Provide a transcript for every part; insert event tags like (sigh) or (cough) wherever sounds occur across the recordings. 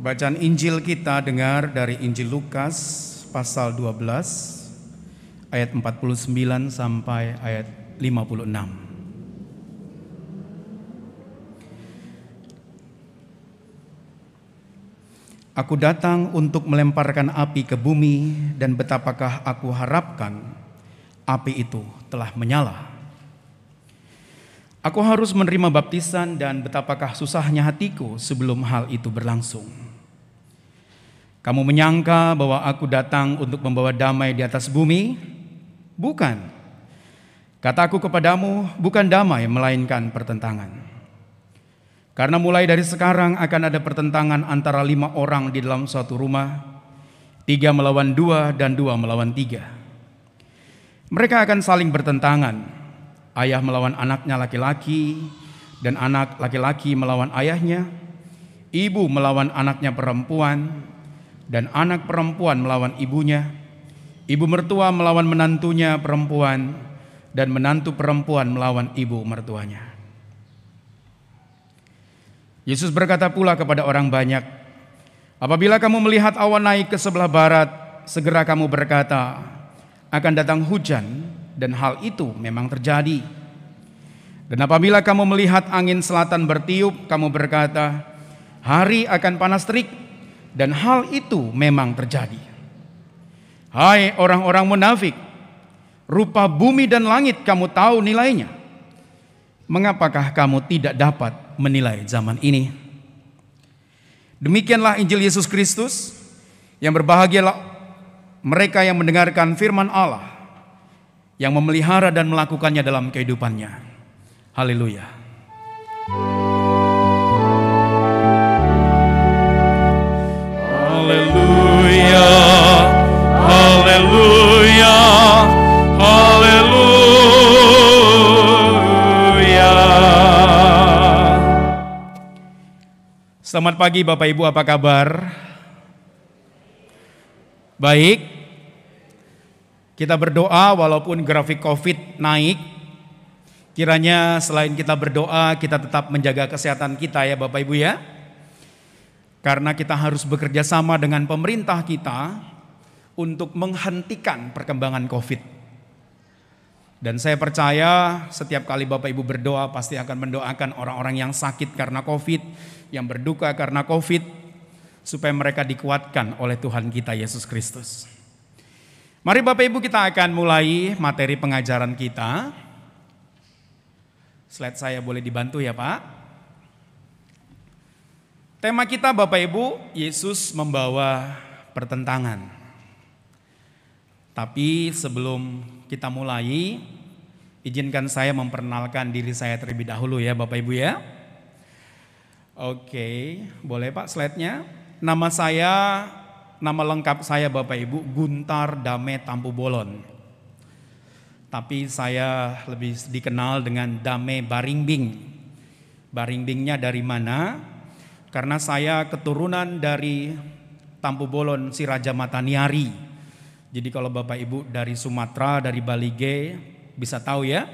Bacaan Injil kita dengar dari Injil Lukas pasal 12 ayat 49 sampai ayat 56. Aku datang untuk melemparkan api ke bumi dan betapakah aku harapkan api itu telah menyala. Aku harus menerima baptisan dan betapakah susahnya hatiku sebelum hal itu berlangsung. Kamu menyangka bahwa aku datang untuk membawa damai di atas bumi? Bukan. Kataku kepadamu, bukan damai melainkan pertentangan. Karena mulai dari sekarang akan ada pertentangan antara lima orang di dalam suatu rumah, tiga melawan dua dan dua melawan tiga. Mereka akan saling bertentangan, ayah melawan anaknya laki-laki dan anak laki-laki melawan ayahnya, ibu melawan anaknya perempuan dan anak perempuan melawan ibunya, ibu mertua melawan menantunya perempuan dan menantu perempuan melawan ibu mertuanya. Yesus berkata pula kepada orang banyak, "Apabila kamu melihat awan naik ke sebelah barat, segera kamu berkata, akan datang hujan dan hal itu memang terjadi. Dan apabila kamu melihat angin selatan bertiup, kamu berkata, "Hari akan panas terik," dan hal itu memang terjadi. Hai orang-orang munafik, rupa bumi dan langit kamu tahu nilainya. Mengapakah kamu tidak dapat menilai zaman ini? Demikianlah Injil Yesus Kristus, yang berbahagialah mereka yang mendengarkan firman Allah yang memelihara dan melakukannya dalam kehidupannya. Haleluya. Haleluya. Haleluya. Haleluya. Selamat pagi Bapak Ibu, apa kabar? Baik, kita berdoa walaupun grafik COVID naik, kiranya selain kita berdoa, kita tetap menjaga kesehatan kita ya Bapak Ibu ya. Karena kita harus bekerja sama dengan pemerintah kita untuk menghentikan perkembangan COVID. Dan saya percaya setiap kali Bapak Ibu berdoa pasti akan mendoakan orang-orang yang sakit karena COVID, yang berduka karena COVID, supaya mereka dikuatkan oleh Tuhan kita Yesus Kristus. Mari Bapak Ibu kita akan mulai materi pengajaran kita. Slide saya boleh dibantu ya Pak. Tema kita Bapak Ibu, Yesus membawa pertentangan. Tapi sebelum kita mulai, izinkan saya memperkenalkan diri saya terlebih dahulu ya Bapak Ibu ya. Oke, boleh Pak slide-nya? Nama saya nama lengkap saya Bapak Ibu Guntar Dame Tampu Bolon. Tapi saya lebih dikenal dengan Dame Baringbing. Baringbingnya dari mana? Karena saya keturunan dari Tampu Bolon Raja Mataniari. Jadi kalau Bapak Ibu dari Sumatera, dari Balige bisa tahu ya.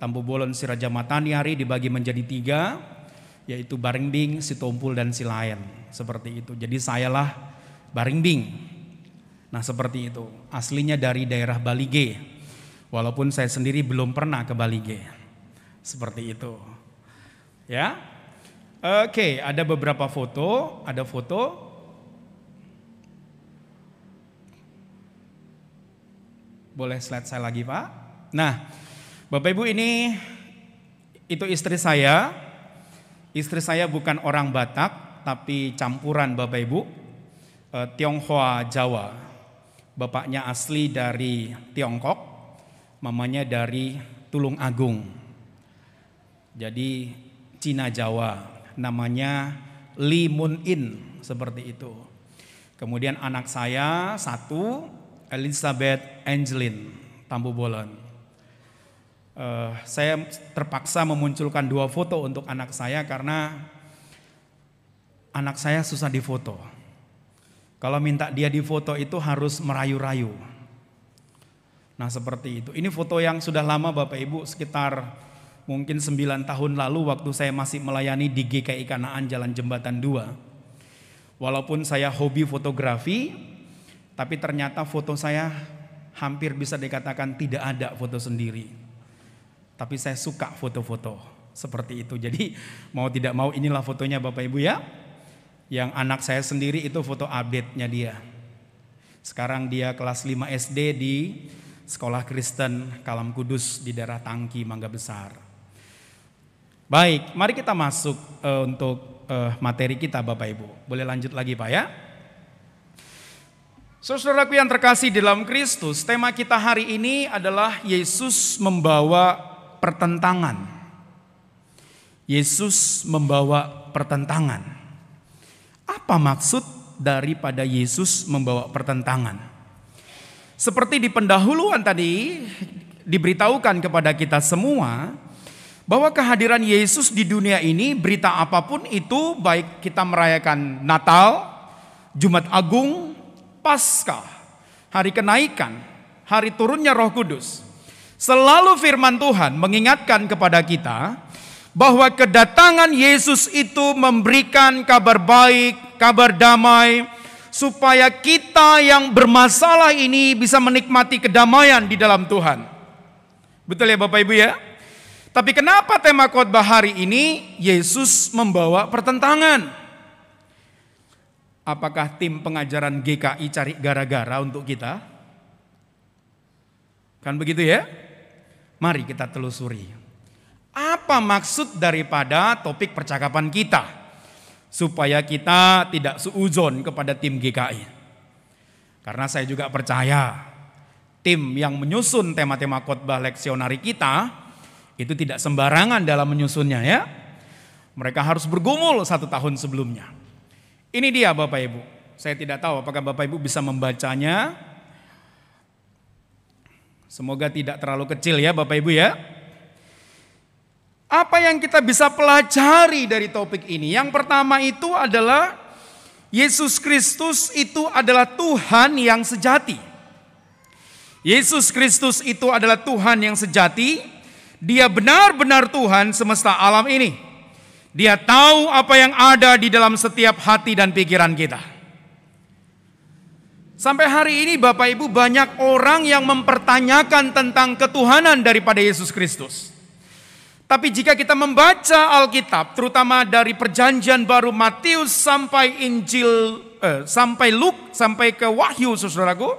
Tampu Bolon Raja Mataniari dibagi menjadi tiga, yaitu Baringbing, Sitompul, dan Silayan. Seperti itu. Jadi sayalah Baringbing. Nah seperti itu, aslinya dari daerah Balige. Walaupun saya sendiri belum pernah ke Balige. Seperti itu. Ya, Oke, ada beberapa foto, ada foto. Boleh slide saya lagi, Pak? Nah, Bapak Ibu ini itu istri saya. Istri saya bukan orang Batak, tapi campuran Bapak Ibu uh, Tionghoa Jawa. Bapaknya asli dari Tiongkok, mamanya dari Tulung Agung. Jadi Cina Jawa, namanya Li Mun In seperti itu. Kemudian anak saya satu Elizabeth Angelin Tambubolan. Uh, eh, saya terpaksa memunculkan dua foto untuk anak saya karena anak saya susah difoto kalau minta dia di foto itu harus merayu-rayu. Nah seperti itu. Ini foto yang sudah lama Bapak Ibu sekitar mungkin 9 tahun lalu waktu saya masih melayani di GKI Kanaan Jalan Jembatan 2. Walaupun saya hobi fotografi, tapi ternyata foto saya hampir bisa dikatakan tidak ada foto sendiri. Tapi saya suka foto-foto seperti itu. Jadi mau tidak mau inilah fotonya Bapak Ibu ya yang anak saya sendiri itu foto update-nya dia. Sekarang dia kelas 5 SD di Sekolah Kristen Kalam Kudus di daerah Tangki Mangga Besar. Baik, mari kita masuk uh, untuk uh, materi kita Bapak Ibu. Boleh lanjut lagi Pak ya? Saudaraku yang terkasih di dalam Kristus, tema kita hari ini adalah Yesus membawa pertentangan. Yesus membawa pertentangan. Apa maksud daripada Yesus membawa pertentangan? Seperti di pendahuluan tadi diberitahukan kepada kita semua bahwa kehadiran Yesus di dunia ini berita apapun itu baik kita merayakan Natal, Jumat Agung, Paskah, hari kenaikan, hari turunnya Roh Kudus. Selalu firman Tuhan mengingatkan kepada kita bahwa kedatangan Yesus itu memberikan kabar baik, kabar damai, supaya kita yang bermasalah ini bisa menikmati kedamaian di dalam Tuhan. Betul ya, Bapak Ibu? Ya, tapi kenapa tema khotbah hari ini Yesus membawa pertentangan? Apakah tim pengajaran GKI cari gara-gara untuk kita? Kan begitu ya? Mari kita telusuri. Apa maksud daripada topik percakapan kita? Supaya kita tidak seuzon kepada tim GKI. Karena saya juga percaya tim yang menyusun tema-tema khotbah leksionari kita itu tidak sembarangan dalam menyusunnya ya. Mereka harus bergumul satu tahun sebelumnya. Ini dia Bapak Ibu. Saya tidak tahu apakah Bapak Ibu bisa membacanya. Semoga tidak terlalu kecil ya Bapak Ibu ya. Apa yang kita bisa pelajari dari topik ini? Yang pertama itu adalah Yesus Kristus itu adalah Tuhan yang sejati. Yesus Kristus itu adalah Tuhan yang sejati. Dia benar-benar Tuhan semesta alam ini. Dia tahu apa yang ada di dalam setiap hati dan pikiran kita. Sampai hari ini Bapak Ibu banyak orang yang mempertanyakan tentang ketuhanan daripada Yesus Kristus. Tapi jika kita membaca Alkitab, terutama dari Perjanjian Baru Matius sampai Injil, eh, sampai Luk, sampai ke Wahyu, saudaraku,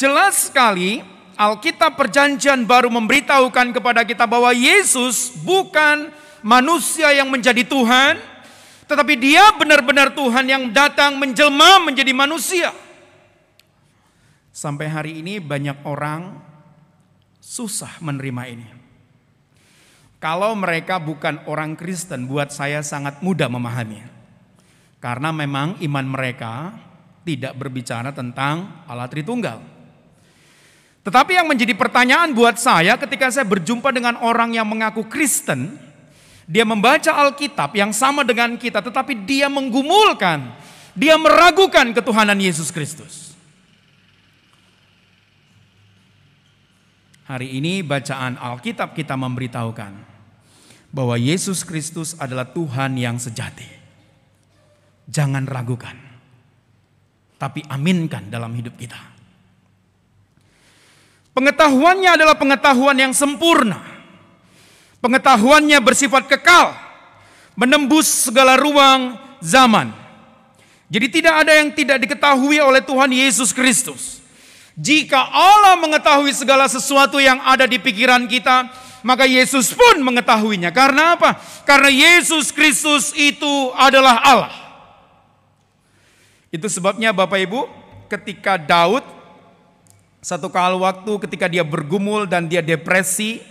jelas sekali Alkitab Perjanjian Baru memberitahukan kepada kita bahwa Yesus bukan manusia yang menjadi Tuhan, tetapi Dia benar-benar Tuhan yang datang menjelma menjadi manusia. Sampai hari ini, banyak orang susah menerima ini. Kalau mereka bukan orang Kristen, buat saya sangat mudah memahaminya. Karena memang iman mereka tidak berbicara tentang Allah Tritunggal. Tetapi yang menjadi pertanyaan buat saya ketika saya berjumpa dengan orang yang mengaku Kristen, dia membaca Alkitab yang sama dengan kita, tetapi dia menggumulkan, dia meragukan ketuhanan Yesus Kristus. Hari ini bacaan Alkitab kita memberitahukan bahwa Yesus Kristus adalah Tuhan yang sejati. Jangan ragukan, tapi aminkan dalam hidup kita. Pengetahuannya adalah pengetahuan yang sempurna. Pengetahuannya bersifat kekal, menembus segala ruang zaman. Jadi, tidak ada yang tidak diketahui oleh Tuhan Yesus Kristus. Jika Allah mengetahui segala sesuatu yang ada di pikiran kita, maka Yesus pun mengetahuinya. Karena apa? Karena Yesus Kristus itu adalah Allah. Itu sebabnya Bapak Ibu, ketika Daud satu kali waktu ketika dia bergumul dan dia depresi,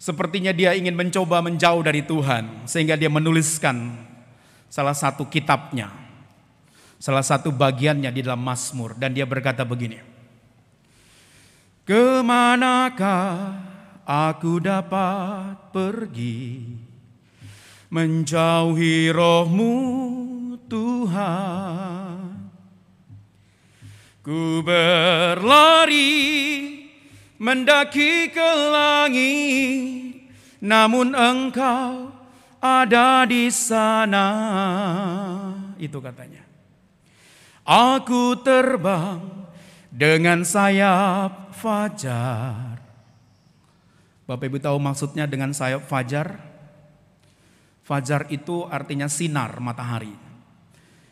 sepertinya dia ingin mencoba menjauh dari Tuhan sehingga dia menuliskan salah satu kitabnya. Salah satu bagiannya di dalam Mazmur dan dia berkata begini. Kemanakah aku dapat pergi menjauhi rohmu Tuhan. Ku berlari mendaki ke langit, namun engkau ada di sana. Itu katanya. Aku terbang dengan sayap fajar Bapak Ibu tahu maksudnya dengan sayap fajar? Fajar itu artinya sinar matahari.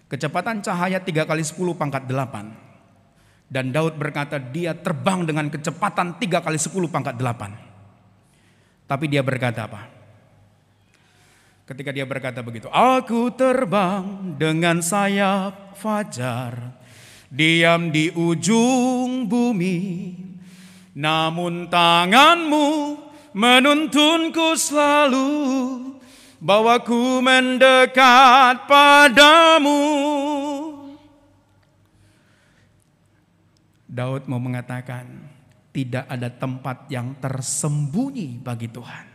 Kecepatan cahaya 3 kali 10 pangkat 8. Dan Daud berkata dia terbang dengan kecepatan 3 kali 10 pangkat 8. Tapi dia berkata apa? Ketika dia berkata begitu, Aku terbang dengan sayap fajar, diam di ujung bumi, namun tanganmu menuntunku selalu bahwa ku mendekat padamu. Daud mau mengatakan, tidak ada tempat yang tersembunyi bagi Tuhan.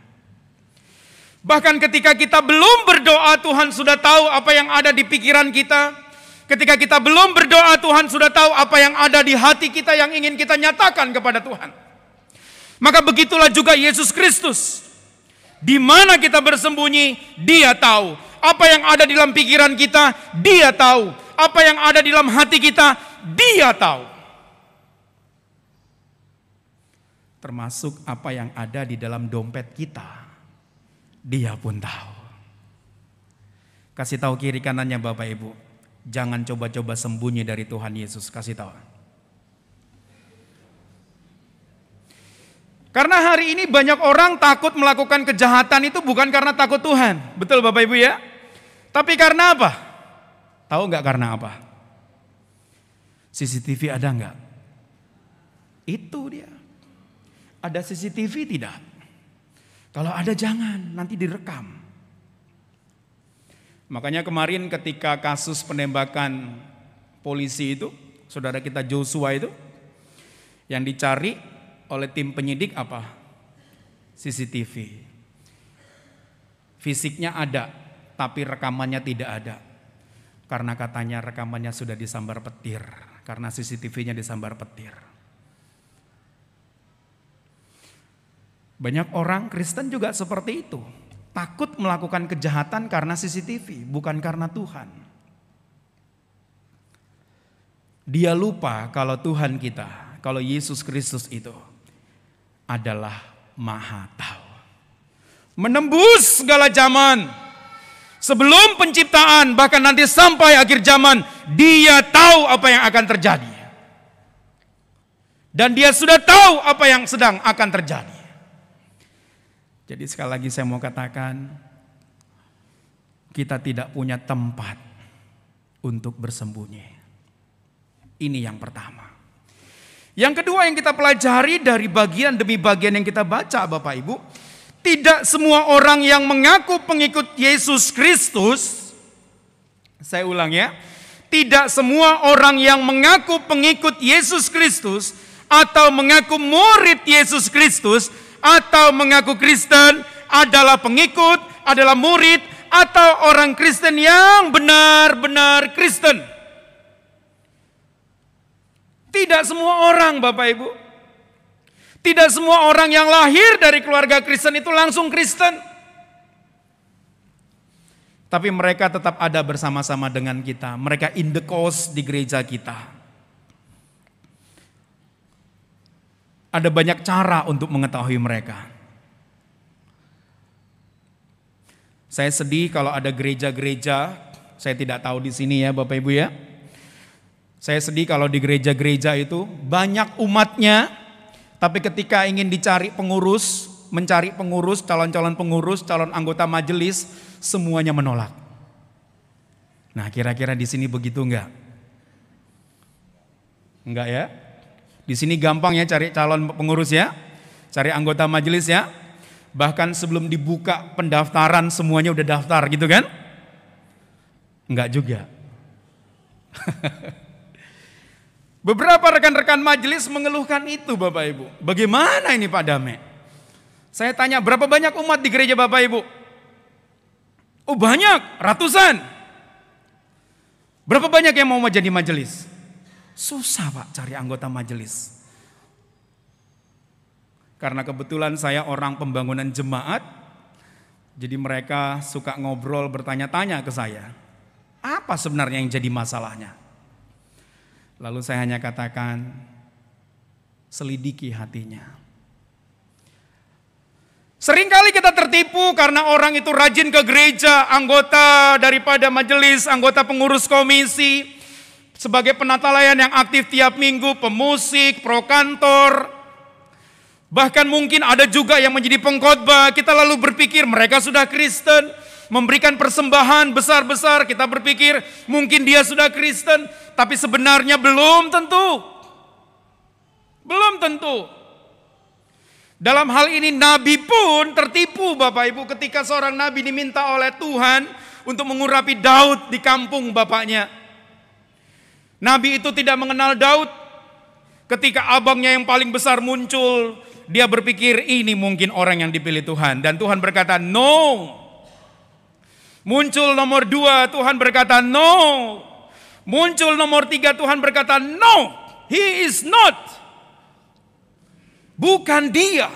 Bahkan ketika kita belum berdoa, Tuhan sudah tahu apa yang ada di pikiran kita. Ketika kita belum berdoa, Tuhan sudah tahu apa yang ada di hati kita yang ingin kita nyatakan kepada Tuhan. Maka begitulah juga Yesus Kristus. Di mana kita bersembunyi, Dia tahu. Apa yang ada di dalam pikiran kita, Dia tahu. Apa yang ada di dalam hati kita, Dia tahu. Termasuk apa yang ada di dalam dompet kita, Dia pun tahu. Kasih tahu kiri kanannya Bapak Ibu. Jangan coba-coba sembunyi dari Tuhan Yesus, kasih tahu. Karena hari ini banyak orang takut melakukan kejahatan itu bukan karena takut Tuhan. Betul Bapak Ibu ya? Tapi karena apa? Tahu nggak karena apa? CCTV ada nggak? Itu dia. Ada CCTV tidak? Kalau ada jangan, nanti direkam. Makanya kemarin ketika kasus penembakan polisi itu, saudara kita Joshua itu, yang dicari oleh tim penyidik apa? CCTV. Fisiknya ada, tapi rekamannya tidak ada. Karena katanya rekamannya sudah disambar petir, karena CCTV-nya disambar petir. Banyak orang Kristen juga seperti itu. Takut melakukan kejahatan karena CCTV, bukan karena Tuhan. Dia lupa kalau Tuhan kita, kalau Yesus Kristus itu adalah maha tahu. Menembus segala zaman. Sebelum penciptaan, bahkan nanti sampai akhir zaman, dia tahu apa yang akan terjadi. Dan dia sudah tahu apa yang sedang akan terjadi. Jadi sekali lagi saya mau katakan, kita tidak punya tempat untuk bersembunyi. Ini yang pertama. Yang kedua yang kita pelajari dari bagian demi bagian yang kita baca Bapak Ibu, tidak semua orang yang mengaku pengikut Yesus Kristus saya ulang ya, tidak semua orang yang mengaku pengikut Yesus Kristus atau mengaku murid Yesus Kristus atau mengaku Kristen adalah pengikut, adalah murid atau orang Kristen yang benar-benar Kristen. Tidak semua orang, Bapak Ibu. Tidak semua orang yang lahir dari keluarga Kristen itu langsung Kristen. Tapi mereka tetap ada bersama-sama dengan kita. Mereka in the cause di gereja kita. Ada banyak cara untuk mengetahui mereka. Saya sedih kalau ada gereja-gereja, saya tidak tahu di sini ya Bapak Ibu ya saya sedih kalau di gereja-gereja itu banyak umatnya, tapi ketika ingin dicari pengurus, mencari pengurus, calon-calon pengurus, calon anggota majelis, semuanya menolak. Nah, kira-kira di sini begitu enggak? Enggak ya? Di sini gampang ya cari calon pengurus ya, cari anggota majelis ya. Bahkan sebelum dibuka pendaftaran semuanya udah daftar gitu kan? Enggak juga. (laughs) Beberapa rekan-rekan majelis mengeluhkan itu Bapak Ibu. Bagaimana ini Pak Dame? Saya tanya berapa banyak umat di gereja Bapak Ibu? Oh banyak, ratusan. Berapa banyak yang mau menjadi majelis? Susah Pak cari anggota majelis. Karena kebetulan saya orang pembangunan jemaat. Jadi mereka suka ngobrol bertanya-tanya ke saya. Apa sebenarnya yang jadi masalahnya? Lalu saya hanya katakan, selidiki hatinya. Seringkali kita tertipu karena orang itu rajin ke gereja, anggota daripada majelis, anggota pengurus komisi, sebagai penata layan yang aktif tiap minggu, pemusik, pro kantor, bahkan mungkin ada juga yang menjadi pengkhotbah. Kita lalu berpikir mereka sudah Kristen, memberikan persembahan besar-besar, kita berpikir mungkin dia sudah Kristen, tapi sebenarnya belum tentu. Belum tentu. Dalam hal ini nabi pun tertipu Bapak Ibu ketika seorang nabi diminta oleh Tuhan untuk mengurapi Daud di kampung bapaknya. Nabi itu tidak mengenal Daud. Ketika abangnya yang paling besar muncul, dia berpikir ini mungkin orang yang dipilih Tuhan dan Tuhan berkata, "No, Muncul nomor dua, Tuhan berkata no. Muncul nomor tiga, Tuhan berkata no. He is not. Bukan dia.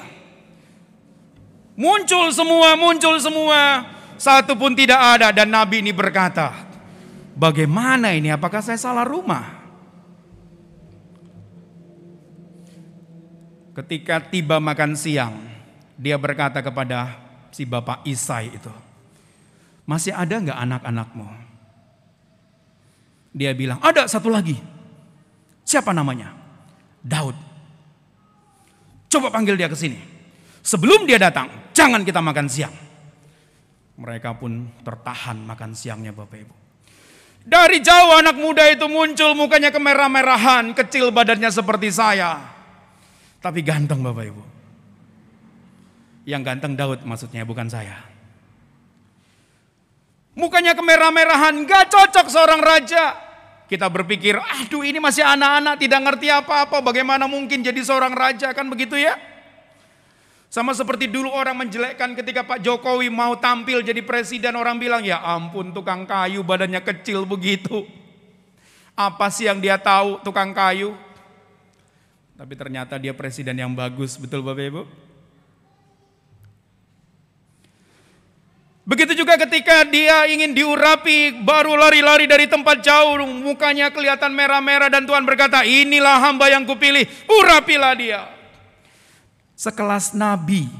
Muncul semua, muncul semua. Satu pun tidak ada. Dan Nabi ini berkata, bagaimana ini? Apakah saya salah rumah? Ketika tiba makan siang, dia berkata kepada si Bapak Isai itu, masih ada nggak anak-anakmu? Dia bilang, ada satu lagi. Siapa namanya? Daud. Coba panggil dia ke sini. Sebelum dia datang, jangan kita makan siang. Mereka pun tertahan makan siangnya Bapak Ibu. Dari jauh anak muda itu muncul mukanya kemerah-merahan, kecil badannya seperti saya. Tapi ganteng Bapak Ibu. Yang ganteng Daud maksudnya bukan saya. Mukanya kemerah-merahan, gak cocok seorang raja. Kita berpikir, aduh ini masih anak-anak, tidak ngerti apa-apa, bagaimana mungkin jadi seorang raja, kan begitu ya? Sama seperti dulu orang menjelekkan ketika Pak Jokowi mau tampil jadi presiden, orang bilang, ya ampun tukang kayu badannya kecil begitu. Apa sih yang dia tahu tukang kayu? Tapi ternyata dia presiden yang bagus, betul Bapak Ibu? Begitu juga ketika dia ingin diurapi, baru lari-lari dari tempat jauh, mukanya kelihatan merah-merah dan Tuhan berkata, inilah hamba yang kupilih, urapilah dia. Sekelas nabi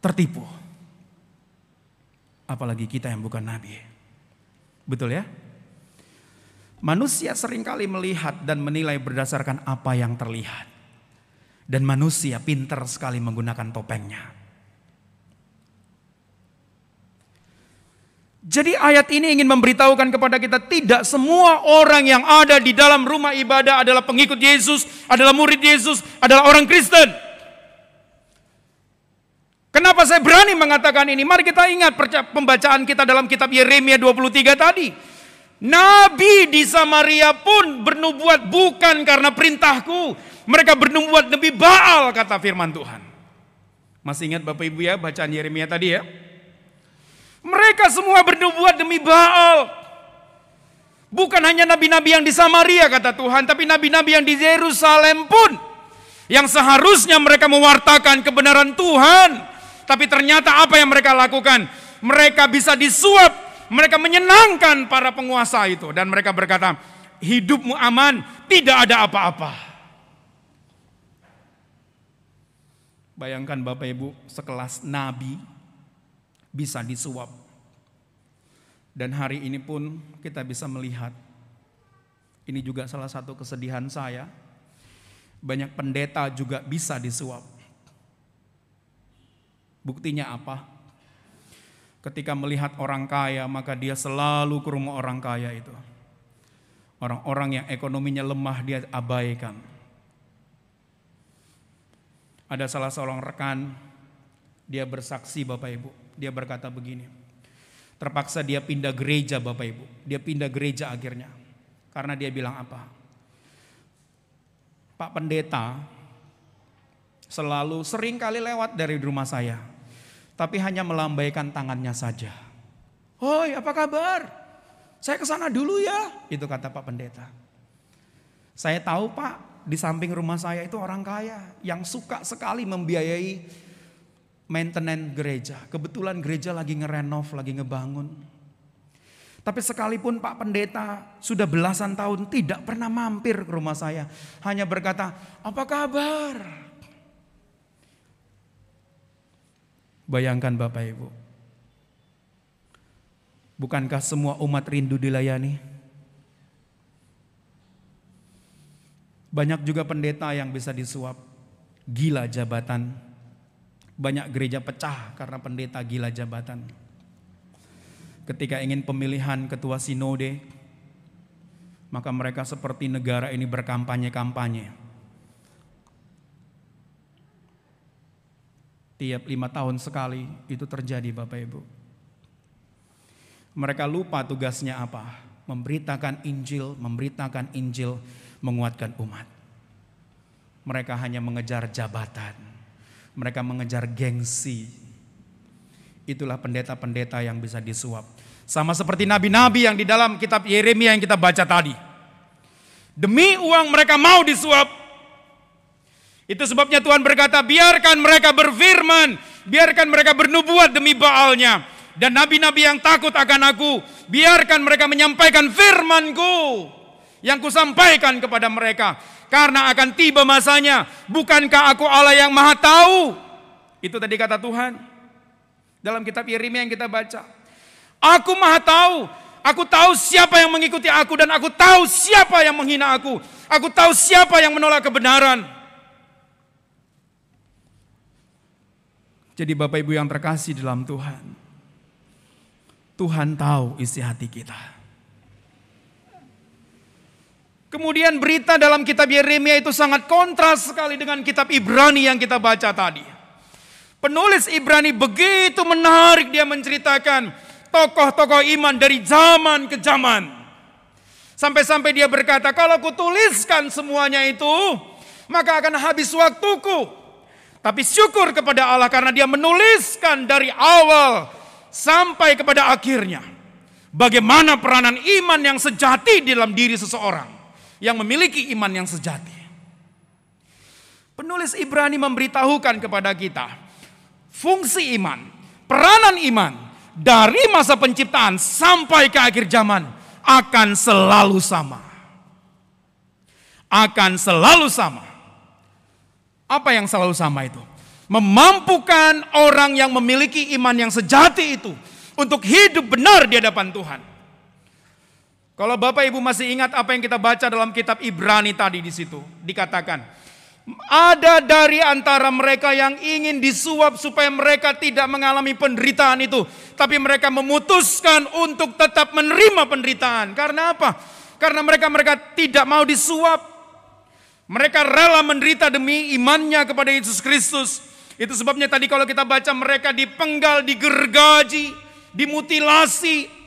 tertipu. Apalagi kita yang bukan nabi. Betul ya? Manusia seringkali melihat dan menilai berdasarkan apa yang terlihat. Dan manusia pintar sekali menggunakan topengnya. Jadi ayat ini ingin memberitahukan kepada kita tidak semua orang yang ada di dalam rumah ibadah adalah pengikut Yesus, adalah murid Yesus, adalah orang Kristen. Kenapa saya berani mengatakan ini? Mari kita ingat pembacaan kita dalam kitab Yeremia 23 tadi. Nabi di Samaria pun bernubuat bukan karena perintahku. Mereka bernubuat demi Baal kata firman Tuhan. Masih ingat Bapak Ibu ya bacaan Yeremia tadi ya? Mereka semua bernubuat demi Baal. Bukan hanya nabi-nabi yang di Samaria kata Tuhan, tapi nabi-nabi yang di Yerusalem pun yang seharusnya mereka mewartakan kebenaran Tuhan, tapi ternyata apa yang mereka lakukan? Mereka bisa disuap, mereka menyenangkan para penguasa itu dan mereka berkata, "Hidupmu aman, tidak ada apa-apa." Bayangkan Bapak Ibu sekelas nabi bisa disuap. Dan hari ini pun kita bisa melihat, ini juga salah satu kesedihan saya, banyak pendeta juga bisa disuap. Buktinya apa? Ketika melihat orang kaya, maka dia selalu ke rumah orang kaya itu. Orang-orang yang ekonominya lemah dia abaikan. Ada salah seorang rekan, dia bersaksi Bapak Ibu. Dia berkata begini, terpaksa dia pindah gereja Bapak Ibu. Dia pindah gereja akhirnya. Karena dia bilang apa? Pak Pendeta selalu sering kali lewat dari rumah saya. Tapi hanya melambaikan tangannya saja. Hoi apa kabar? Saya ke sana dulu ya. Itu kata Pak Pendeta. Saya tahu Pak, di samping rumah saya itu orang kaya yang suka sekali membiayai maintenance gereja. Kebetulan gereja lagi ngerenov, lagi ngebangun. Tapi sekalipun Pak Pendeta sudah belasan tahun tidak pernah mampir ke rumah saya. Hanya berkata, apa kabar? Bayangkan Bapak Ibu. Bukankah semua umat rindu dilayani? Banyak juga pendeta yang bisa disuap. Gila jabatan banyak gereja pecah karena pendeta gila jabatan. Ketika ingin pemilihan ketua sinode, maka mereka seperti negara ini berkampanye-kampanye. Tiap lima tahun sekali itu terjadi Bapak Ibu. Mereka lupa tugasnya apa. Memberitakan Injil, memberitakan Injil, menguatkan umat. Mereka hanya mengejar jabatan. Mereka mengejar gengsi. Itulah pendeta-pendeta yang bisa disuap. Sama seperti nabi-nabi yang di dalam kitab Yeremia yang kita baca tadi. Demi uang mereka mau disuap. Itu sebabnya Tuhan berkata, biarkan mereka berfirman, biarkan mereka bernubuat demi Baalnya. Dan nabi-nabi yang takut akan aku, biarkan mereka menyampaikan firmanku yang kusampaikan kepada mereka karena akan tiba masanya. Bukankah aku Allah yang maha tahu? Itu tadi kata Tuhan. Dalam kitab Yeremia yang kita baca. Aku maha tahu. Aku tahu siapa yang mengikuti aku dan aku tahu siapa yang menghina aku. Aku tahu siapa yang menolak kebenaran. Jadi Bapak Ibu yang terkasih dalam Tuhan. Tuhan tahu isi hati kita. Kemudian berita dalam kitab Yeremia itu sangat kontras sekali dengan kitab Ibrani yang kita baca tadi. Penulis Ibrani begitu menarik dia menceritakan tokoh-tokoh iman dari zaman ke zaman. Sampai-sampai dia berkata, kalau kutuliskan semuanya itu, maka akan habis waktuku. Tapi syukur kepada Allah karena dia menuliskan dari awal sampai kepada akhirnya. Bagaimana peranan iman yang sejati dalam diri seseorang yang memiliki iman yang sejati. Penulis Ibrani memberitahukan kepada kita fungsi iman, peranan iman dari masa penciptaan sampai ke akhir zaman akan selalu sama. Akan selalu sama. Apa yang selalu sama itu? Memampukan orang yang memiliki iman yang sejati itu untuk hidup benar di hadapan Tuhan. Kalau Bapak Ibu masih ingat apa yang kita baca dalam kitab Ibrani tadi di situ, dikatakan ada dari antara mereka yang ingin disuap supaya mereka tidak mengalami penderitaan itu, tapi mereka memutuskan untuk tetap menerima penderitaan. Karena apa? Karena mereka mereka tidak mau disuap. Mereka rela menderita demi imannya kepada Yesus Kristus. Itu sebabnya tadi kalau kita baca mereka dipenggal, digergaji, dimutilasi,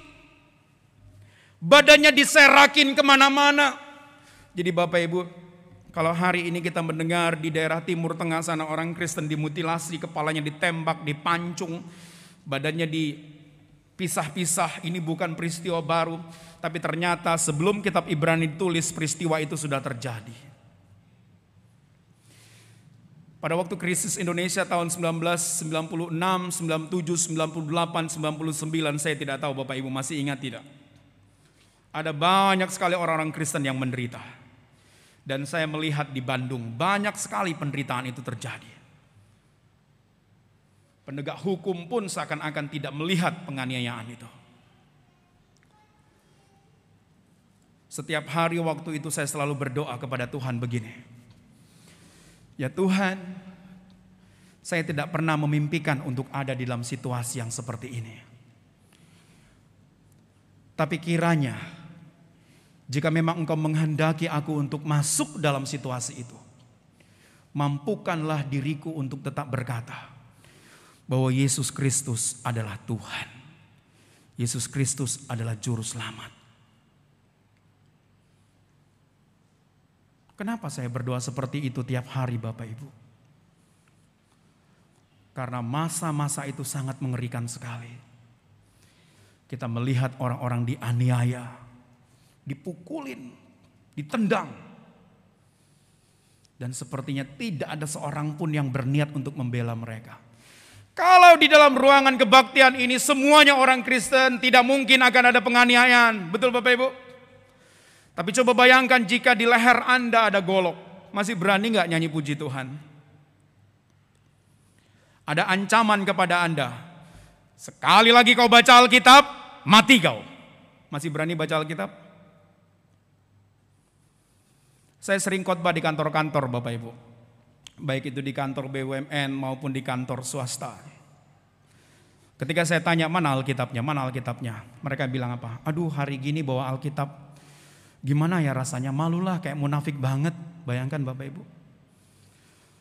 badannya diserakin kemana-mana. Jadi Bapak Ibu, kalau hari ini kita mendengar di daerah timur tengah sana orang Kristen dimutilasi, kepalanya ditembak, dipancung, badannya dipisah-pisah, ini bukan peristiwa baru. Tapi ternyata sebelum kitab Ibrani tulis peristiwa itu sudah terjadi. Pada waktu krisis Indonesia tahun 1996, 97, 98, 99, saya tidak tahu Bapak Ibu masih ingat tidak? Ada banyak sekali orang-orang Kristen yang menderita. Dan saya melihat di Bandung banyak sekali penderitaan itu terjadi. Penegak hukum pun seakan-akan tidak melihat penganiayaan itu. Setiap hari waktu itu saya selalu berdoa kepada Tuhan begini. Ya Tuhan, saya tidak pernah memimpikan untuk ada di dalam situasi yang seperti ini. Tapi kiranya jika memang engkau menghendaki aku untuk masuk dalam situasi itu, mampukanlah diriku untuk tetap berkata bahwa Yesus Kristus adalah Tuhan. Yesus Kristus adalah juru selamat. Kenapa saya berdoa seperti itu tiap hari Bapak Ibu? Karena masa-masa itu sangat mengerikan sekali. Kita melihat orang-orang dianiaya, dipukulin, ditendang. Dan sepertinya tidak ada seorang pun yang berniat untuk membela mereka. Kalau di dalam ruangan kebaktian ini semuanya orang Kristen, tidak mungkin akan ada penganiayaan. Betul Bapak Ibu? Tapi coba bayangkan jika di leher Anda ada golok, masih berani nggak nyanyi puji Tuhan? Ada ancaman kepada Anda. Sekali lagi kau baca Alkitab, mati kau. Masih berani baca Alkitab? Saya sering khotbah di kantor-kantor Bapak Ibu. Baik itu di kantor BUMN maupun di kantor swasta. Ketika saya tanya mana Alkitabnya, mana Alkitabnya. Mereka bilang apa? Aduh hari gini bawa Alkitab. Gimana ya rasanya? Malulah kayak munafik banget. Bayangkan Bapak Ibu.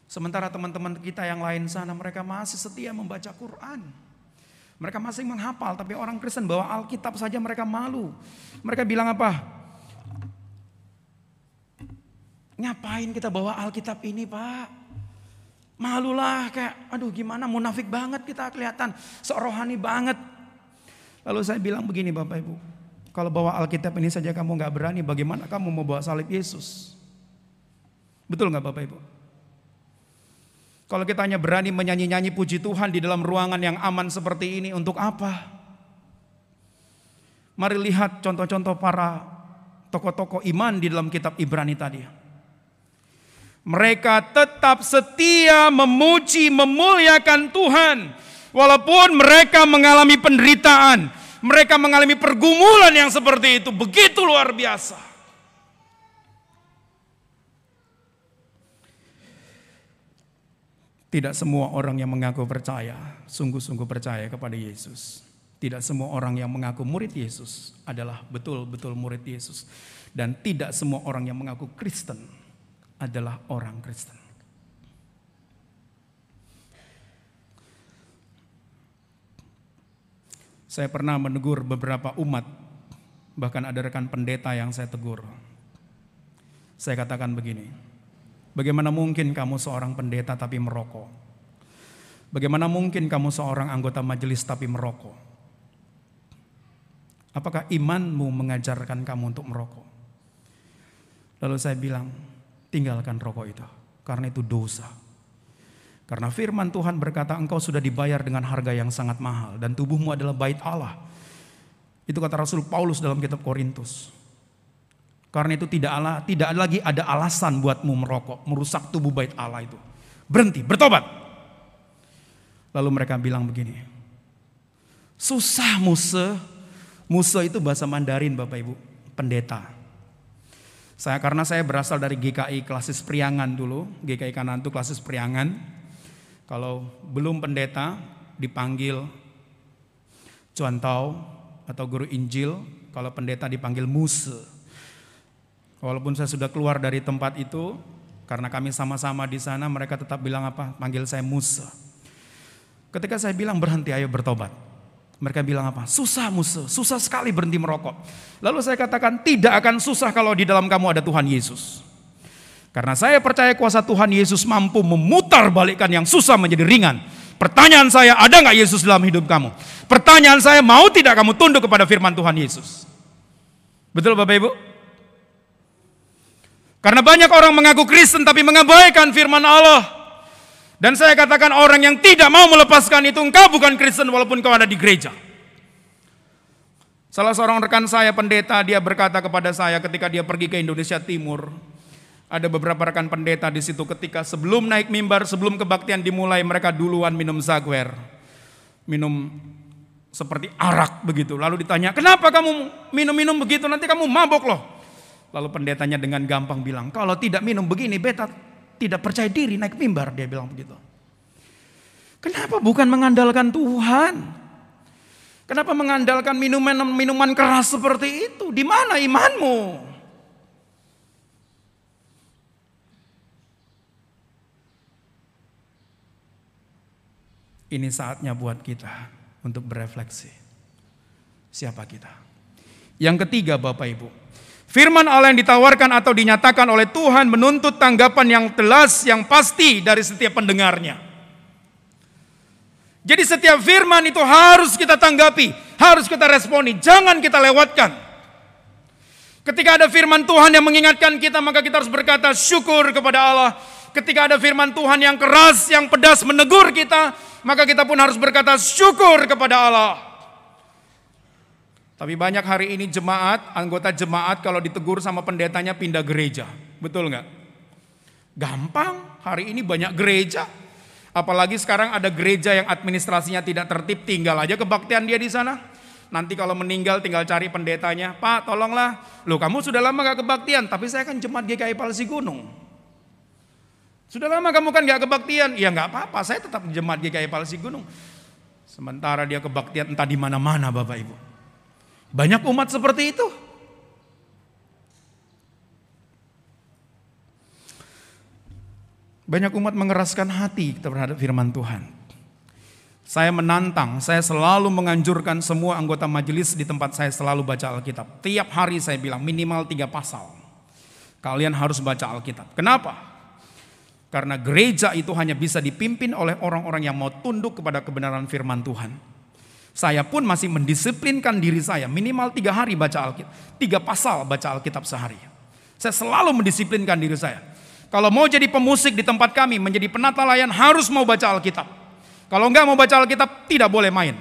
Sementara teman-teman kita yang lain sana mereka masih setia membaca Quran. Mereka masih menghafal, tapi orang Kristen bawa Alkitab saja mereka malu. Mereka bilang apa? Ngapain kita bawa Alkitab ini pak? Malulah kayak aduh gimana munafik banget kita kelihatan. Serohani banget. Lalu saya bilang begini Bapak Ibu. Kalau bawa Alkitab ini saja kamu gak berani bagaimana kamu mau bawa salib Yesus? Betul gak Bapak Ibu? Kalau kita hanya berani menyanyi-nyanyi puji Tuhan di dalam ruangan yang aman seperti ini untuk apa? Mari lihat contoh-contoh para tokoh-tokoh iman di dalam kitab Ibrani tadi. Mereka tetap setia memuji, memuliakan Tuhan. Walaupun mereka mengalami penderitaan, mereka mengalami pergumulan yang seperti itu, begitu luar biasa. Tidak semua orang yang mengaku percaya, sungguh-sungguh percaya kepada Yesus. Tidak semua orang yang mengaku murid Yesus adalah betul-betul murid Yesus. Dan tidak semua orang yang mengaku Kristen adalah orang Kristen. Saya pernah menegur beberapa umat, bahkan ada rekan pendeta yang saya tegur. Saya katakan begini, bagaimana mungkin kamu seorang pendeta tapi merokok? Bagaimana mungkin kamu seorang anggota majelis tapi merokok? Apakah imanmu mengajarkan kamu untuk merokok? Lalu saya bilang, tinggalkan rokok itu. Karena itu dosa. Karena firman Tuhan berkata engkau sudah dibayar dengan harga yang sangat mahal. Dan tubuhmu adalah bait Allah. Itu kata Rasul Paulus dalam kitab Korintus. Karena itu tidak, ala, tidak lagi ada alasan buatmu merokok, merusak tubuh bait Allah itu. Berhenti, bertobat. Lalu mereka bilang begini, susah Musa, Musa itu bahasa Mandarin Bapak Ibu, pendeta. Saya karena saya berasal dari GKI Klasis Priangan dulu, GKI Kanantu Klasis Priangan. Kalau belum pendeta dipanggil Cuantau atau guru Injil, kalau pendeta dipanggil Muse. Walaupun saya sudah keluar dari tempat itu, karena kami sama-sama di sana, mereka tetap bilang apa? Panggil saya Musa. Ketika saya bilang berhenti, ayo bertobat. Mereka bilang apa? Susah musuh, susah sekali berhenti merokok. Lalu saya katakan tidak akan susah kalau di dalam kamu ada Tuhan Yesus. Karena saya percaya kuasa Tuhan Yesus mampu memutar balikan yang susah menjadi ringan. Pertanyaan saya, ada nggak Yesus dalam hidup kamu? Pertanyaan saya, mau tidak kamu tunduk kepada firman Tuhan Yesus? Betul Bapak Ibu? Karena banyak orang mengaku Kristen tapi mengabaikan firman Allah. Dan saya katakan orang yang tidak mau melepaskan itu engkau bukan Kristen walaupun kau ada di gereja. Salah seorang rekan saya pendeta dia berkata kepada saya ketika dia pergi ke Indonesia Timur. Ada beberapa rekan pendeta di situ ketika sebelum naik mimbar, sebelum kebaktian dimulai mereka duluan minum zaguer Minum seperti arak begitu. Lalu ditanya, kenapa kamu minum-minum begitu nanti kamu mabok loh. Lalu pendetanya dengan gampang bilang, kalau tidak minum begini beta tidak percaya diri naik mimbar dia bilang begitu. Kenapa bukan mengandalkan Tuhan? Kenapa mengandalkan minuman-minuman keras seperti itu? Di mana imanmu? Ini saatnya buat kita untuk berefleksi. Siapa kita? Yang ketiga, Bapak Ibu, Firman Allah yang ditawarkan atau dinyatakan oleh Tuhan menuntut tanggapan yang jelas, yang pasti dari setiap pendengarnya. Jadi setiap firman itu harus kita tanggapi, harus kita responi, jangan kita lewatkan. Ketika ada firman Tuhan yang mengingatkan kita, maka kita harus berkata syukur kepada Allah. Ketika ada firman Tuhan yang keras, yang pedas menegur kita, maka kita pun harus berkata syukur kepada Allah. Tapi banyak hari ini jemaat, anggota jemaat kalau ditegur sama pendetanya pindah gereja. Betul nggak? Gampang, hari ini banyak gereja. Apalagi sekarang ada gereja yang administrasinya tidak tertib, tinggal aja kebaktian dia di sana. Nanti kalau meninggal tinggal cari pendetanya, Pak tolonglah, loh kamu sudah lama gak kebaktian, tapi saya kan jemaat GKI Palsi Gunung. Sudah lama kamu kan gak kebaktian, ya gak apa-apa, saya tetap jemaat GKI Palsi Gunung. Sementara dia kebaktian entah di mana-mana Bapak Ibu. Banyak umat seperti itu. Banyak umat mengeraskan hati terhadap firman Tuhan. Saya menantang, saya selalu menganjurkan semua anggota majelis di tempat saya selalu baca Alkitab. Tiap hari saya bilang minimal tiga pasal. Kalian harus baca Alkitab. Kenapa? Karena gereja itu hanya bisa dipimpin oleh orang-orang yang mau tunduk kepada kebenaran firman Tuhan. Saya pun masih mendisiplinkan diri saya minimal tiga hari baca Alkitab. Tiga pasal baca Alkitab sehari. Saya selalu mendisiplinkan diri saya. Kalau mau jadi pemusik di tempat kami, menjadi penata layan harus mau baca Alkitab. Kalau enggak mau baca Alkitab, tidak boleh main.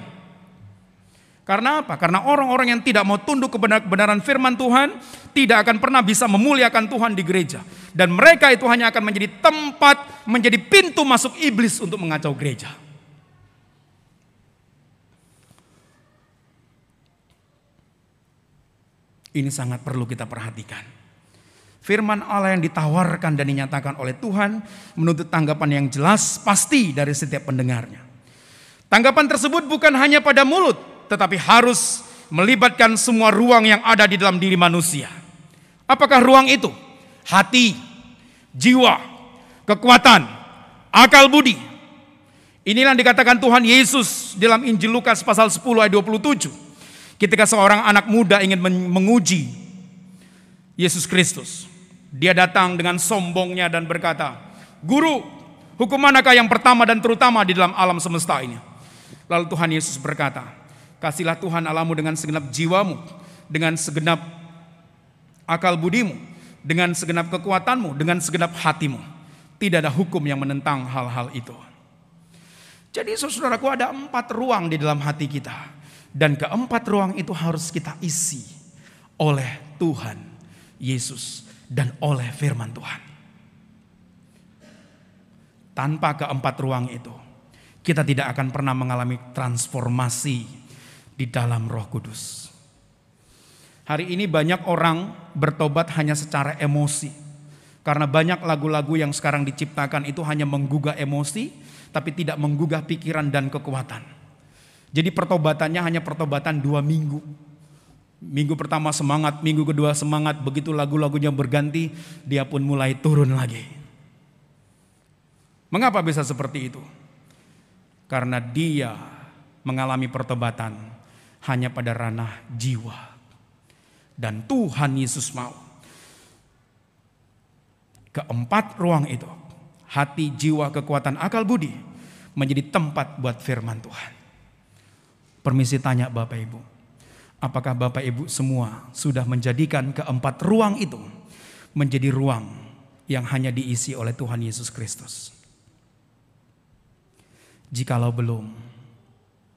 Karena apa? Karena orang-orang yang tidak mau tunduk kebenaran firman Tuhan tidak akan pernah bisa memuliakan Tuhan di gereja. Dan mereka itu hanya akan menjadi tempat, menjadi pintu masuk iblis untuk mengacau gereja. Ini sangat perlu kita perhatikan. Firman Allah yang ditawarkan dan dinyatakan oleh Tuhan menuntut tanggapan yang jelas pasti dari setiap pendengarnya. Tanggapan tersebut bukan hanya pada mulut, tetapi harus melibatkan semua ruang yang ada di dalam diri manusia. Apakah ruang itu? Hati, jiwa, kekuatan, akal budi. Inilah yang dikatakan Tuhan Yesus dalam Injil Lukas pasal 10 ayat 27. Ketika seorang anak muda ingin menguji Yesus Kristus, dia datang dengan sombongnya dan berkata, "Guru, hukum manakah yang pertama dan terutama di dalam alam semesta ini?" Lalu Tuhan Yesus berkata, "Kasihlah Tuhan Allahmu dengan segenap jiwamu, dengan segenap akal budimu, dengan segenap kekuatanmu, dengan segenap hatimu. Tidak ada hukum yang menentang hal-hal itu." Jadi saudaraku ada empat ruang di dalam hati kita dan keempat ruang itu harus kita isi oleh Tuhan Yesus dan oleh firman Tuhan. Tanpa keempat ruang itu, kita tidak akan pernah mengalami transformasi di dalam Roh Kudus. Hari ini banyak orang bertobat hanya secara emosi. Karena banyak lagu-lagu yang sekarang diciptakan itu hanya menggugah emosi, tapi tidak menggugah pikiran dan kekuatan. Jadi pertobatannya hanya pertobatan dua minggu. Minggu pertama semangat, minggu kedua semangat. Begitu lagu-lagunya berganti, dia pun mulai turun lagi. Mengapa bisa seperti itu? Karena dia mengalami pertobatan hanya pada ranah jiwa. Dan Tuhan Yesus mau. Keempat ruang itu, hati, jiwa, kekuatan, akal budi menjadi tempat buat firman Tuhan. Permisi tanya Bapak Ibu, apakah Bapak Ibu semua sudah menjadikan keempat ruang itu menjadi ruang yang hanya diisi oleh Tuhan Yesus Kristus? Jikalau belum,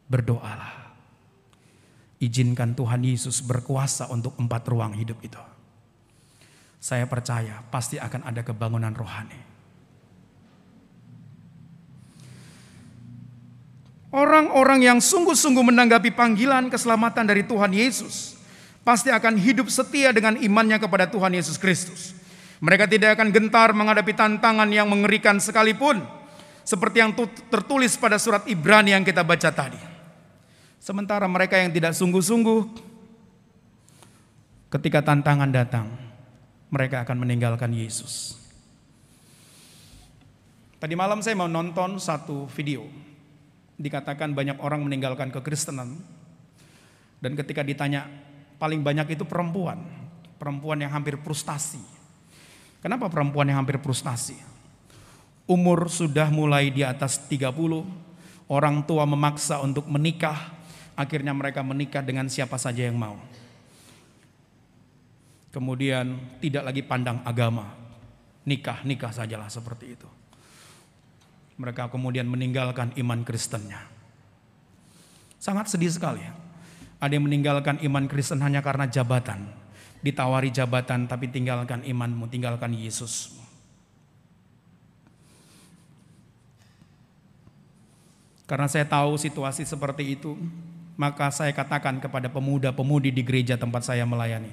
berdoalah. Izinkan Tuhan Yesus berkuasa untuk empat ruang hidup itu. Saya percaya pasti akan ada kebangunan rohani Orang-orang yang sungguh-sungguh menanggapi panggilan keselamatan dari Tuhan Yesus pasti akan hidup setia dengan imannya kepada Tuhan Yesus Kristus. Mereka tidak akan gentar menghadapi tantangan yang mengerikan sekalipun, seperti yang tertulis pada surat Ibrani yang kita baca tadi. Sementara mereka yang tidak sungguh-sungguh, ketika tantangan datang, mereka akan meninggalkan Yesus. Tadi malam saya mau nonton satu video dikatakan banyak orang meninggalkan kekristenan. Dan ketika ditanya paling banyak itu perempuan, perempuan yang hampir frustasi. Kenapa perempuan yang hampir frustasi? Umur sudah mulai di atas 30, orang tua memaksa untuk menikah, akhirnya mereka menikah dengan siapa saja yang mau. Kemudian tidak lagi pandang agama, nikah-nikah sajalah seperti itu. Mereka kemudian meninggalkan iman Kristennya. Sangat sedih sekali. Ya. Ada yang meninggalkan iman Kristen hanya karena jabatan. Ditawari jabatan tapi tinggalkan imanmu, tinggalkan Yesus. Karena saya tahu situasi seperti itu, maka saya katakan kepada pemuda-pemudi di gereja tempat saya melayani.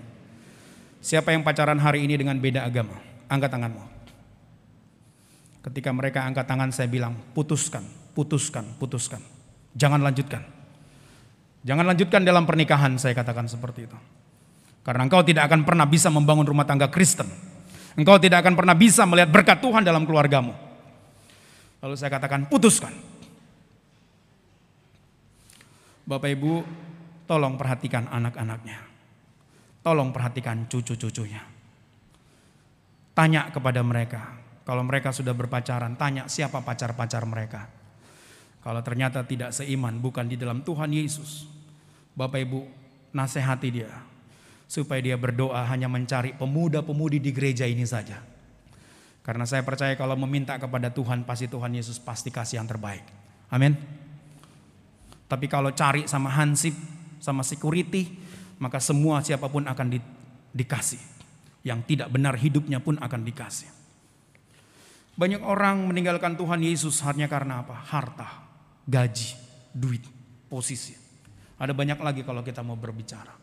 Siapa yang pacaran hari ini dengan beda agama? Angkat tanganmu. Ketika mereka angkat tangan saya bilang, putuskan, putuskan, putuskan. Jangan lanjutkan. Jangan lanjutkan dalam pernikahan saya katakan seperti itu. Karena engkau tidak akan pernah bisa membangun rumah tangga Kristen. Engkau tidak akan pernah bisa melihat berkat Tuhan dalam keluargamu. Lalu saya katakan, putuskan. Bapak Ibu, tolong perhatikan anak-anaknya. Tolong perhatikan cucu-cucunya. Tanya kepada mereka, kalau mereka sudah berpacaran, tanya siapa pacar-pacar mereka. Kalau ternyata tidak seiman, bukan di dalam Tuhan Yesus. Bapak Ibu, nasihati dia. Supaya dia berdoa hanya mencari pemuda-pemudi di gereja ini saja. Karena saya percaya kalau meminta kepada Tuhan, pasti Tuhan Yesus pasti kasih yang terbaik. Amin. Tapi kalau cari sama hansip, sama security, maka semua siapapun akan di, dikasih. Yang tidak benar hidupnya pun akan dikasih. Banyak orang meninggalkan Tuhan Yesus hanya karena apa? Harta, gaji, duit, posisi. Ada banyak lagi kalau kita mau berbicara.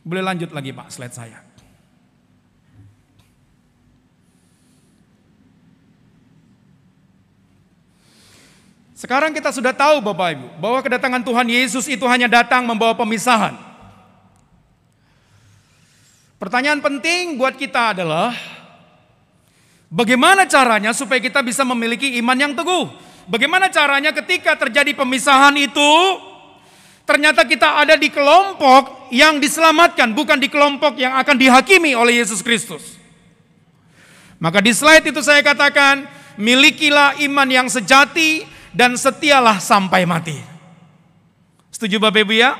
Boleh lanjut lagi Pak slide saya. Sekarang kita sudah tahu Bapak Ibu bahwa kedatangan Tuhan Yesus itu hanya datang membawa pemisahan. Pertanyaan penting buat kita adalah Bagaimana caranya supaya kita bisa memiliki iman yang teguh? Bagaimana caranya ketika terjadi pemisahan itu? Ternyata kita ada di kelompok yang diselamatkan, bukan di kelompok yang akan dihakimi oleh Yesus Kristus. Maka di slide itu saya katakan, milikilah iman yang sejati dan setialah sampai mati. Setuju Bapak Ibu ya?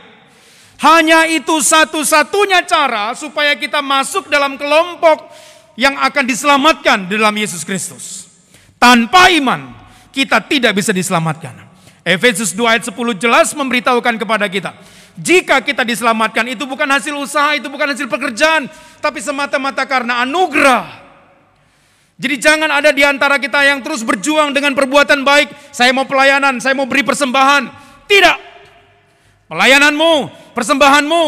Hanya itu satu-satunya cara supaya kita masuk dalam kelompok yang akan diselamatkan di dalam Yesus Kristus. Tanpa iman, kita tidak bisa diselamatkan. Efesus 2 ayat 10 jelas memberitahukan kepada kita. Jika kita diselamatkan itu bukan hasil usaha, itu bukan hasil pekerjaan. Tapi semata-mata karena anugerah. Jadi jangan ada di antara kita yang terus berjuang dengan perbuatan baik. Saya mau pelayanan, saya mau beri persembahan. Tidak. Pelayananmu, persembahanmu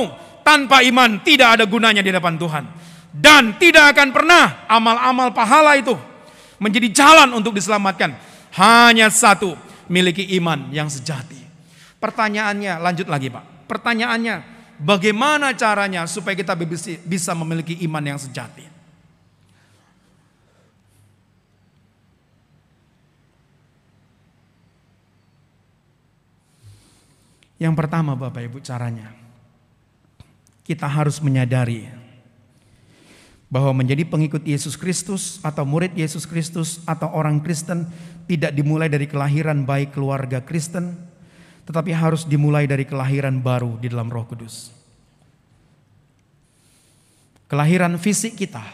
tanpa iman tidak ada gunanya di depan Tuhan. Dan tidak akan pernah amal-amal pahala itu menjadi jalan untuk diselamatkan. Hanya satu, miliki iman yang sejati. Pertanyaannya, lanjut lagi Pak. Pertanyaannya, bagaimana caranya supaya kita bisa memiliki iman yang sejati? Yang pertama Bapak Ibu caranya, kita harus menyadari bahwa menjadi pengikut Yesus Kristus atau murid Yesus Kristus atau orang Kristen tidak dimulai dari kelahiran baik keluarga Kristen, tetapi harus dimulai dari kelahiran baru di dalam Roh Kudus. Kelahiran fisik kita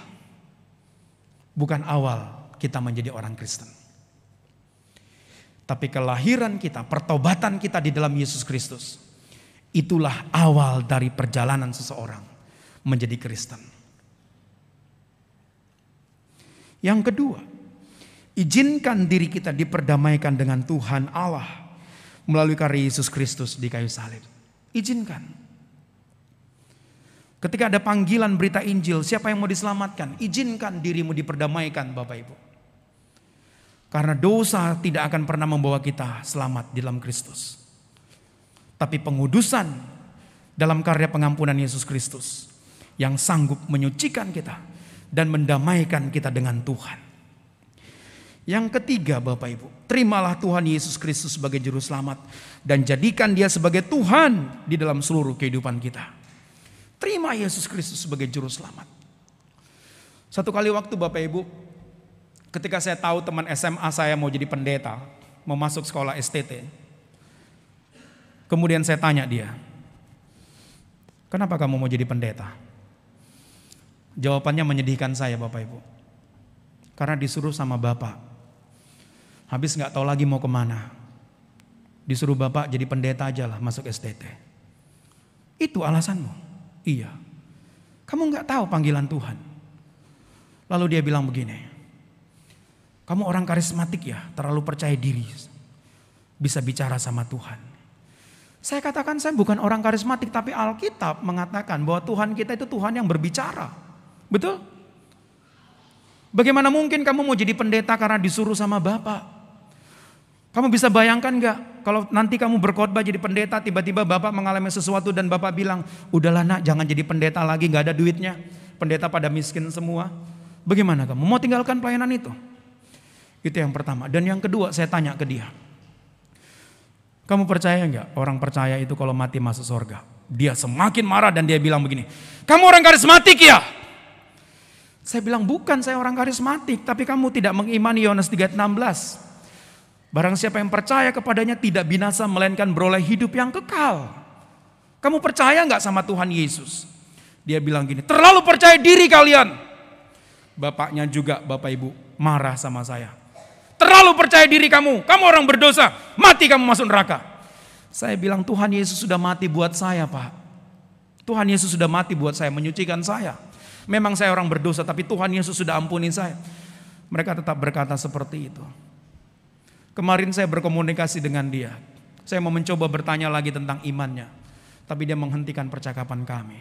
bukan awal kita menjadi orang Kristen. Tapi kelahiran kita, pertobatan kita di dalam Yesus Kristus, itulah awal dari perjalanan seseorang menjadi Kristen. Yang kedua, izinkan diri kita diperdamaikan dengan Tuhan Allah melalui karya Yesus Kristus di kayu salib. Izinkan. Ketika ada panggilan berita Injil, siapa yang mau diselamatkan? Izinkan dirimu diperdamaikan, Bapak Ibu. Karena dosa tidak akan pernah membawa kita selamat di dalam Kristus. Tapi pengudusan dalam karya pengampunan Yesus Kristus yang sanggup menyucikan kita dan mendamaikan kita dengan Tuhan. Yang ketiga Bapak Ibu, terimalah Tuhan Yesus Kristus sebagai juru selamat dan jadikan dia sebagai Tuhan di dalam seluruh kehidupan kita. Terima Yesus Kristus sebagai juru selamat. Satu kali waktu Bapak Ibu, ketika saya tahu teman SMA saya mau jadi pendeta, mau masuk sekolah STT. Kemudian saya tanya dia, "Kenapa kamu mau jadi pendeta?" Jawabannya menyedihkan saya Bapak Ibu. Karena disuruh sama Bapak. Habis nggak tahu lagi mau kemana. Disuruh Bapak jadi pendeta aja lah masuk STT. Itu alasanmu. Iya. Kamu nggak tahu panggilan Tuhan. Lalu dia bilang begini. Kamu orang karismatik ya, terlalu percaya diri. Bisa bicara sama Tuhan. Saya katakan saya bukan orang karismatik tapi Alkitab mengatakan bahwa Tuhan kita itu Tuhan yang berbicara. Betul? Bagaimana mungkin kamu mau jadi pendeta karena disuruh sama bapak? Kamu bisa bayangkan gak? kalau nanti kamu berkhotbah jadi pendeta tiba-tiba bapak mengalami sesuatu dan bapak bilang udahlah nak jangan jadi pendeta lagi gak ada duitnya pendeta pada miskin semua bagaimana kamu mau tinggalkan pelayanan itu itu yang pertama dan yang kedua saya tanya ke dia kamu percaya nggak orang percaya itu kalau mati masuk surga dia semakin marah dan dia bilang begini kamu orang karismatik ya saya bilang, bukan saya orang karismatik, tapi kamu tidak mengimani Yohanes 3.16. Barang siapa yang percaya kepadanya tidak binasa melainkan beroleh hidup yang kekal. Kamu percaya nggak sama Tuhan Yesus? Dia bilang gini, terlalu percaya diri kalian. Bapaknya juga, Bapak Ibu, marah sama saya. Terlalu percaya diri kamu, kamu orang berdosa, mati kamu masuk neraka. Saya bilang Tuhan Yesus sudah mati buat saya Pak. Tuhan Yesus sudah mati buat saya, menyucikan saya. Memang saya orang berdosa, tapi Tuhan Yesus sudah ampuni saya. Mereka tetap berkata seperti itu. Kemarin saya berkomunikasi dengan dia. Saya mau mencoba bertanya lagi tentang imannya. Tapi dia menghentikan percakapan kami.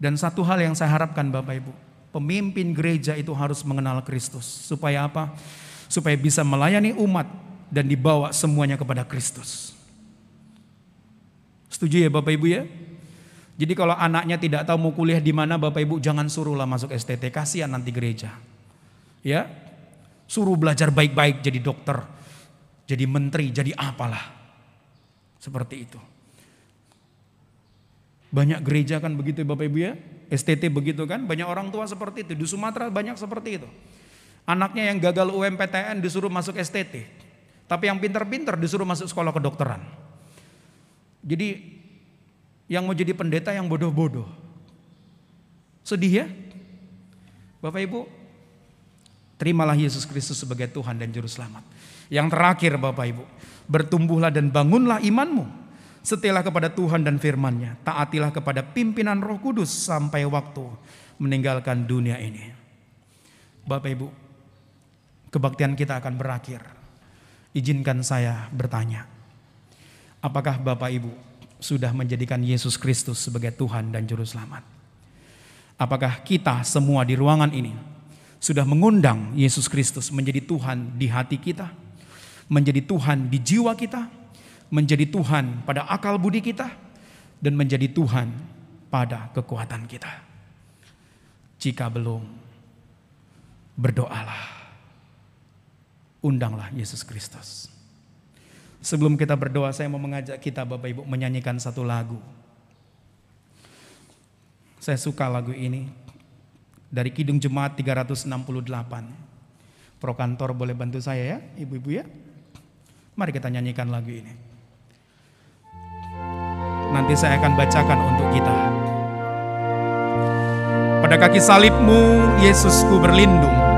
Dan satu hal yang saya harapkan Bapak Ibu. Pemimpin gereja itu harus mengenal Kristus. Supaya apa? Supaya bisa melayani umat dan dibawa semuanya kepada Kristus. Setuju ya Bapak Ibu ya? Jadi kalau anaknya tidak tahu mau kuliah di mana Bapak Ibu jangan suruhlah masuk STT, kasihan nanti gereja. Ya. Suruh belajar baik-baik jadi dokter, jadi menteri, jadi apalah. Seperti itu. Banyak gereja kan begitu Bapak Ibu ya? STT begitu kan? Banyak orang tua seperti itu. Di Sumatera banyak seperti itu. Anaknya yang gagal UMPTN disuruh masuk STT. Tapi yang pinter-pinter disuruh masuk sekolah kedokteran. Jadi yang mau jadi pendeta yang bodoh-bodoh. Sedih ya? Bapak Ibu, terimalah Yesus Kristus sebagai Tuhan dan Juru Selamat. Yang terakhir Bapak Ibu, bertumbuhlah dan bangunlah imanmu. setelah kepada Tuhan dan firman-Nya, taatilah kepada pimpinan Roh Kudus sampai waktu meninggalkan dunia ini. Bapak Ibu, kebaktian kita akan berakhir. Izinkan saya bertanya, apakah Bapak Ibu sudah menjadikan Yesus Kristus sebagai Tuhan dan Juru Selamat. Apakah kita semua di ruangan ini sudah mengundang Yesus Kristus menjadi Tuhan di hati kita, menjadi Tuhan di jiwa kita, menjadi Tuhan pada akal budi kita, dan menjadi Tuhan pada kekuatan kita? Jika belum, berdoalah, undanglah Yesus Kristus. Sebelum kita berdoa, saya mau mengajak kita Bapak Ibu menyanyikan satu lagu. Saya suka lagu ini. Dari Kidung Jemaat 368. Pro kantor boleh bantu saya ya, ibu-ibu ya. Mari kita nyanyikan lagu ini. Nanti saya akan bacakan untuk kita. Pada kaki salibmu, Yesusku berlindung.